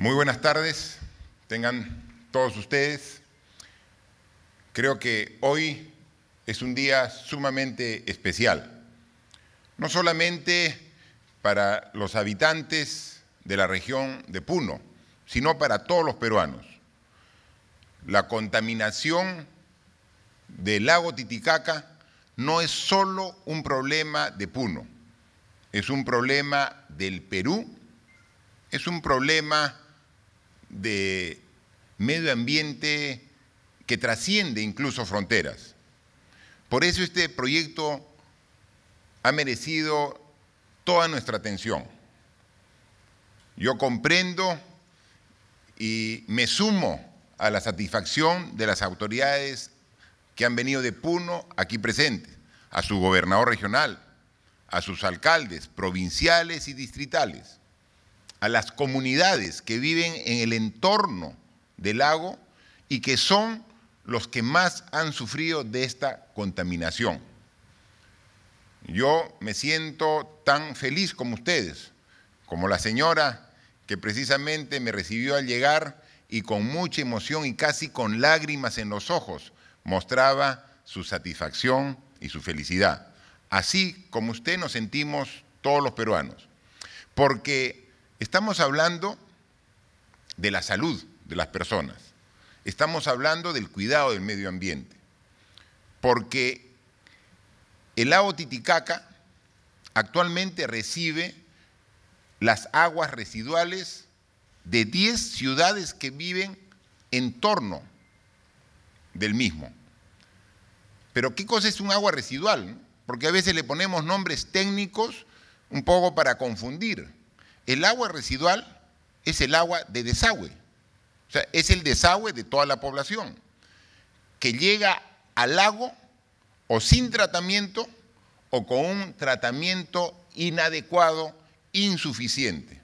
Muy buenas tardes, tengan todos ustedes. Creo que hoy es un día sumamente especial, no solamente para los habitantes de la región de Puno, sino para todos los peruanos. La contaminación del lago Titicaca no es solo un problema de Puno, es un problema del Perú, es un problema de medio ambiente que trasciende incluso fronteras. Por eso este proyecto ha merecido toda nuestra atención. Yo comprendo y me sumo a la satisfacción de las autoridades que han venido de Puno aquí presentes, a su gobernador regional, a sus alcaldes provinciales y distritales a las comunidades que viven en el entorno del lago y que son los que más han sufrido de esta contaminación. Yo me siento tan feliz como ustedes, como la señora que precisamente me recibió al llegar y con mucha emoción y casi con lágrimas en los ojos mostraba su satisfacción y su felicidad. Así como usted nos sentimos todos los peruanos, porque Estamos hablando de la salud de las personas, estamos hablando del cuidado del medio ambiente, porque el lago Titicaca actualmente recibe las aguas residuales de 10 ciudades que viven en torno del mismo. Pero ¿qué cosa es un agua residual? Porque a veces le ponemos nombres técnicos un poco para confundir. El agua residual es el agua de desagüe, o sea, es el desagüe de toda la población, que llega al lago o sin tratamiento o con un tratamiento inadecuado, insuficiente.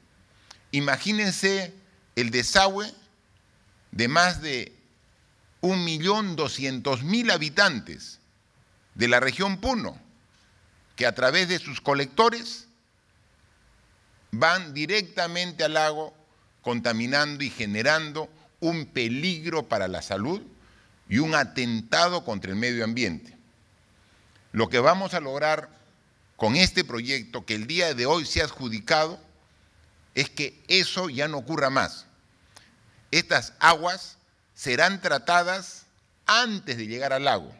Imagínense el desagüe de más de 1.200.000 habitantes de la región Puno, que a través de sus colectores van directamente al lago contaminando y generando un peligro para la salud y un atentado contra el medio ambiente. Lo que vamos a lograr con este proyecto que el día de hoy se ha adjudicado es que eso ya no ocurra más. Estas aguas serán tratadas antes de llegar al lago.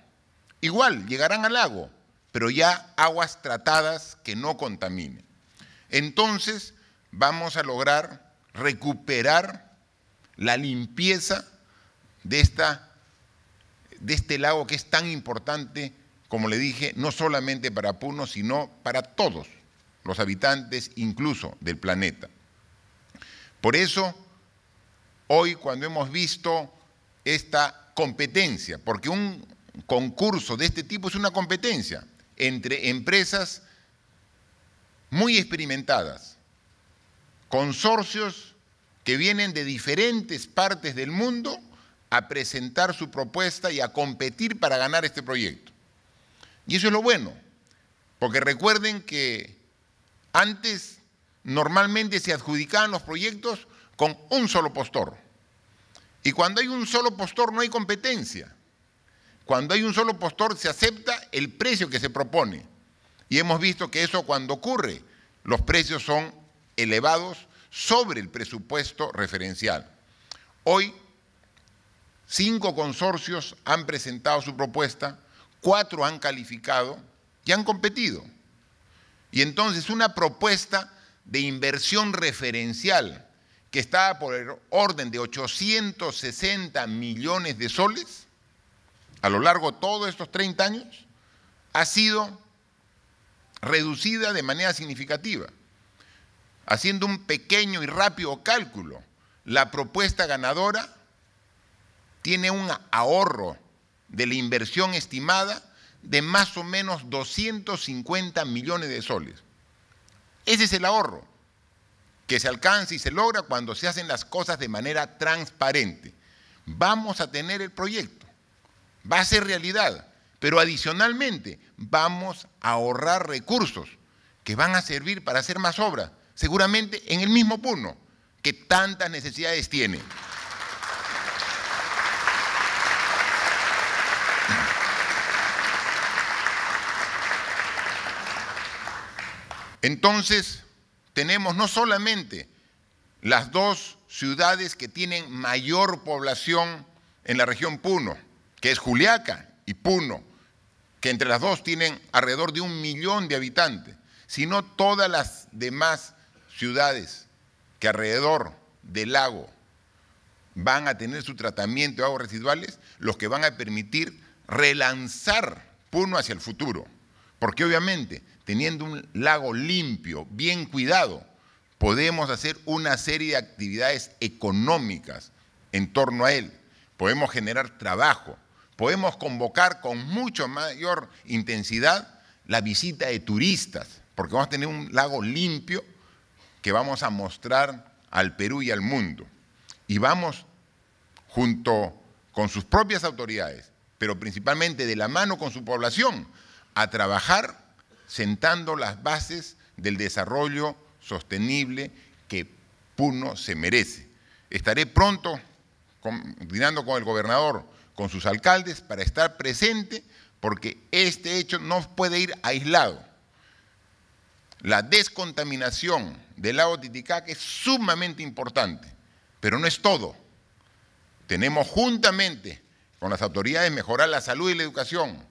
Igual, llegarán al lago, pero ya aguas tratadas que no contaminen entonces vamos a lograr recuperar la limpieza de, esta, de este lago que es tan importante, como le dije, no solamente para Puno, sino para todos los habitantes, incluso del planeta. Por eso, hoy cuando hemos visto esta competencia, porque un concurso de este tipo es una competencia entre empresas muy experimentadas, consorcios que vienen de diferentes partes del mundo a presentar su propuesta y a competir para ganar este proyecto. Y eso es lo bueno, porque recuerden que antes normalmente se adjudicaban los proyectos con un solo postor. Y cuando hay un solo postor no hay competencia. Cuando hay un solo postor se acepta el precio que se propone y hemos visto que eso cuando ocurre, los precios son elevados sobre el presupuesto referencial. Hoy, cinco consorcios han presentado su propuesta, cuatro han calificado y han competido. Y entonces una propuesta de inversión referencial que estaba por el orden de 860 millones de soles a lo largo de todos estos 30 años, ha sido reducida de manera significativa. Haciendo un pequeño y rápido cálculo, la propuesta ganadora tiene un ahorro de la inversión estimada de más o menos 250 millones de soles. Ese es el ahorro que se alcanza y se logra cuando se hacen las cosas de manera transparente. Vamos a tener el proyecto, va a ser realidad, pero adicionalmente vamos a ahorrar recursos que van a servir para hacer más obras, seguramente en el mismo Puno, que tantas necesidades tiene. Entonces, tenemos no solamente las dos ciudades que tienen mayor población en la región Puno, que es Juliaca y Puno, que entre las dos tienen alrededor de un millón de habitantes, sino todas las demás ciudades que alrededor del lago van a tener su tratamiento de aguas residuales, los que van a permitir relanzar Puno hacia el futuro. Porque obviamente, teniendo un lago limpio, bien cuidado, podemos hacer una serie de actividades económicas en torno a él. Podemos generar trabajo, podemos convocar con mucho mayor intensidad la visita de turistas, porque vamos a tener un lago limpio que vamos a mostrar al Perú y al mundo. Y vamos junto con sus propias autoridades, pero principalmente de la mano con su población, a trabajar sentando las bases del desarrollo sostenible que Puno se merece. Estaré pronto coordinando con el gobernador con sus alcaldes para estar presente porque este hecho no puede ir aislado. La descontaminación del lago Titicaca es sumamente importante, pero no es todo. Tenemos juntamente con las autoridades mejorar la salud y la educación.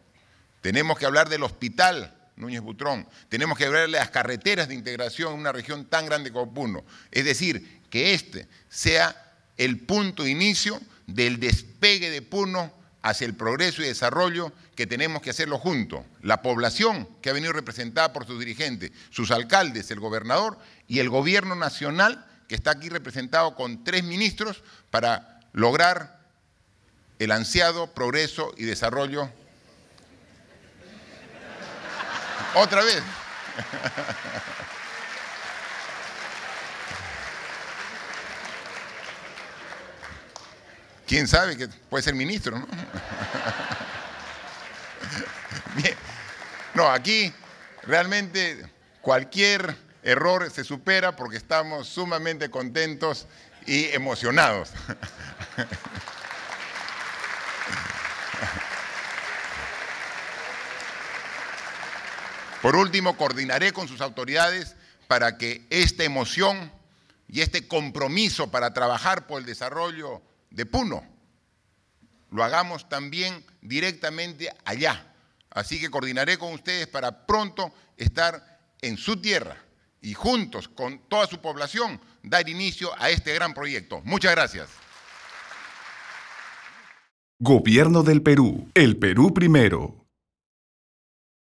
Tenemos que hablar del hospital Núñez Butrón. Tenemos que hablar de las carreteras de integración en una región tan grande como Puno. Es decir, que este sea el punto de inicio del despegue de Puno hacia el progreso y desarrollo que tenemos que hacerlo juntos. La población que ha venido representada por sus dirigentes, sus alcaldes, el gobernador y el gobierno nacional que está aquí representado con tres ministros para lograr el ansiado progreso y desarrollo. Otra vez. ¿Quién sabe que puede ser ministro, no? Bien. No, aquí realmente cualquier error se supera porque estamos sumamente contentos y emocionados. Por último, coordinaré con sus autoridades para que esta emoción y este compromiso para trabajar por el desarrollo de Puno. Lo hagamos también directamente allá. Así que coordinaré con ustedes para pronto estar en su tierra y juntos con toda su población dar inicio a este gran proyecto. Muchas gracias. Gobierno del Perú. El Perú primero.